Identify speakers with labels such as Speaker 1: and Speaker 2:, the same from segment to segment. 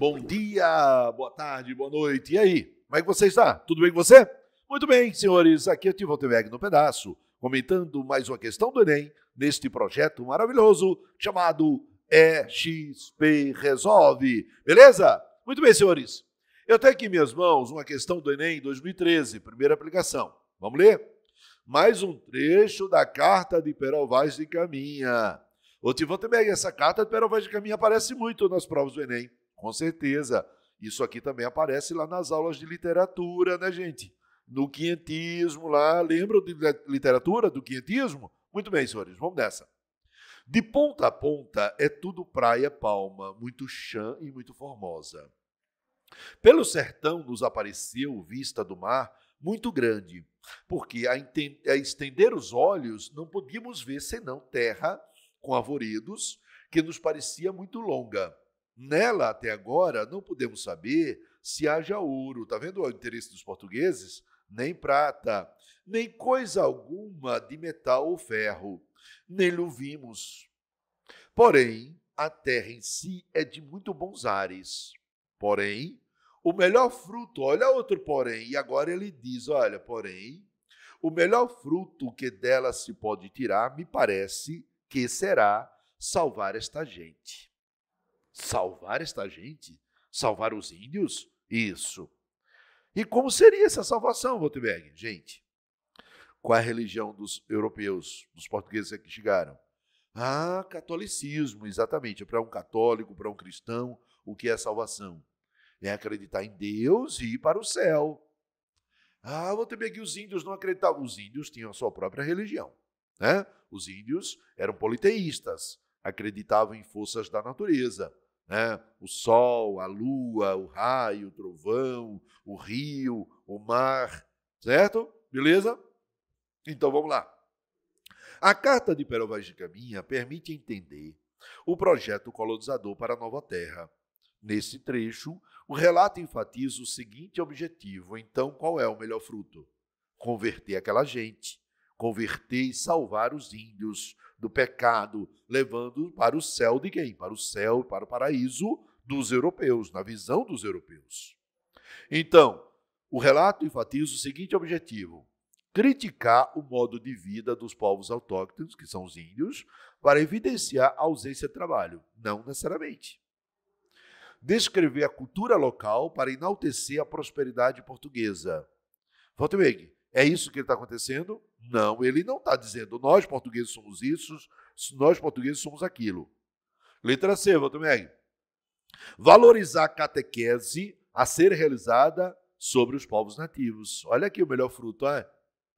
Speaker 1: Bom dia, boa tarde, boa noite. E aí, como é que você está? Tudo bem com você? Muito bem, senhores. Aqui é Tivo Teveg no pedaço, comentando mais uma questão do Enem neste projeto maravilhoso chamado EXP Resolve. Beleza? Muito bem, senhores. Eu tenho aqui em minhas mãos uma questão do Enem 2013, primeira aplicação. Vamos ler? Mais um trecho da carta de Perol Vaz de Caminha. Ô, Tivão também, essa carta de Perol Vaz de Caminha aparece muito nas provas do Enem. Com certeza. Isso aqui também aparece lá nas aulas de literatura, né, gente? No quinhentismo lá. Lembram de literatura do quinhentismo? Muito bem, senhores, vamos nessa. De ponta a ponta é tudo praia palma, muito chã e muito formosa. Pelo sertão nos apareceu vista do mar muito grande, porque a, estender os olhos não podíamos ver senão terra com arvoredos, que nos parecia muito longa. Nela, até agora, não podemos saber se haja ouro. Está vendo o interesse dos portugueses? Nem prata, nem coisa alguma de metal ou ferro. nem o vimos. Porém, a terra em si é de muito bons ares. Porém, o melhor fruto, olha outro porém, e agora ele diz: olha, porém, o melhor fruto que dela se pode tirar, me parece que será salvar esta gente. Salvar esta gente? Salvar os índios? Isso. E como seria essa salvação, Voltenberg? Gente, qual é a religião dos europeus, dos portugueses que chegaram? Ah, catolicismo, exatamente. Para um católico, para um cristão, o que é salvação? É acreditar em Deus e ir para o céu. Ah, Voltenberg, os índios não acreditavam. Os índios tinham a sua própria religião. Né? Os índios eram politeístas, acreditavam em forças da natureza. Né? O sol, a lua, o raio, o trovão, o rio, o mar, certo? Beleza? Então vamos lá. A carta de Pero Vaz de Caminha permite entender o projeto colonizador para a Nova Terra. Nesse trecho, o relato enfatiza o seguinte objetivo: então, qual é o melhor fruto? Converter aquela gente, converter e salvar os índios, do pecado, levando para o céu de quem? Para o céu, para o paraíso dos europeus, na visão dos europeus. Então, o relato enfatiza o seguinte objetivo: criticar o modo de vida dos povos autóctones, que são os índios, para evidenciar a ausência de trabalho, não necessariamente. Descrever a cultura local para enaltecer a prosperidade portuguesa. Volta é isso que está acontecendo? Não, ele não está dizendo nós portugueses somos isso, nós portugueses somos aquilo. Letra C, Valtemeg. Valorizar a catequese a ser realizada sobre os povos nativos. Olha aqui o melhor fruto, é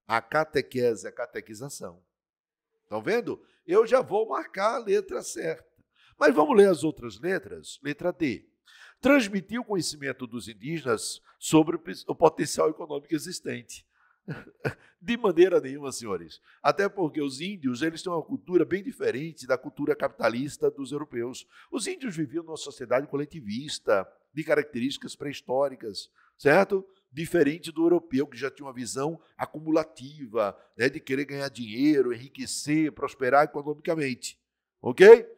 Speaker 1: a catequese, a catequização. Estão vendo? Eu já vou marcar a letra certa. Mas vamos ler as outras letras? Letra D. Transmitir o conhecimento dos indígenas sobre o potencial econômico existente. De maneira nenhuma, senhores. Até porque os índios, eles têm uma cultura bem diferente da cultura capitalista dos europeus. Os índios viviam numa sociedade coletivista, de características pré-históricas, certo? Diferente do europeu, que já tinha uma visão acumulativa, né, de querer ganhar dinheiro, enriquecer, prosperar economicamente. Ok?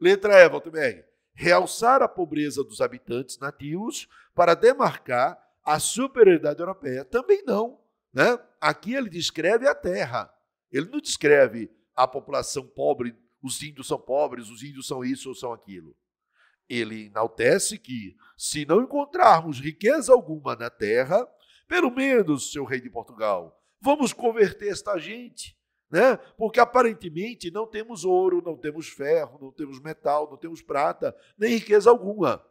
Speaker 1: Letra E, Valtemberg. Realçar a pobreza dos habitantes nativos para demarcar a superioridade europeia. Também não né? Aqui ele descreve a terra. Ele não descreve a população pobre, os índios são pobres, os índios são isso ou são aquilo. Ele enaltece que, se não encontrarmos riqueza alguma na terra, pelo menos, seu rei de Portugal, vamos converter esta gente, né? porque aparentemente não temos ouro, não temos ferro, não temos metal, não temos prata, nem riqueza alguma.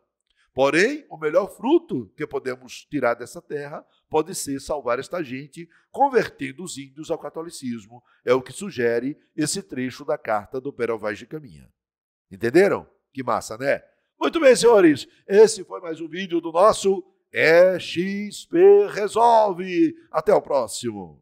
Speaker 1: Porém, o melhor fruto que podemos tirar dessa terra pode ser salvar esta gente, convertendo os índios ao catolicismo. É o que sugere esse trecho da carta do Pero Vaz de Caminha. Entenderam? Que massa, né? Muito bem, senhores. Esse foi mais um vídeo do nosso EXP Resolve. Até o próximo.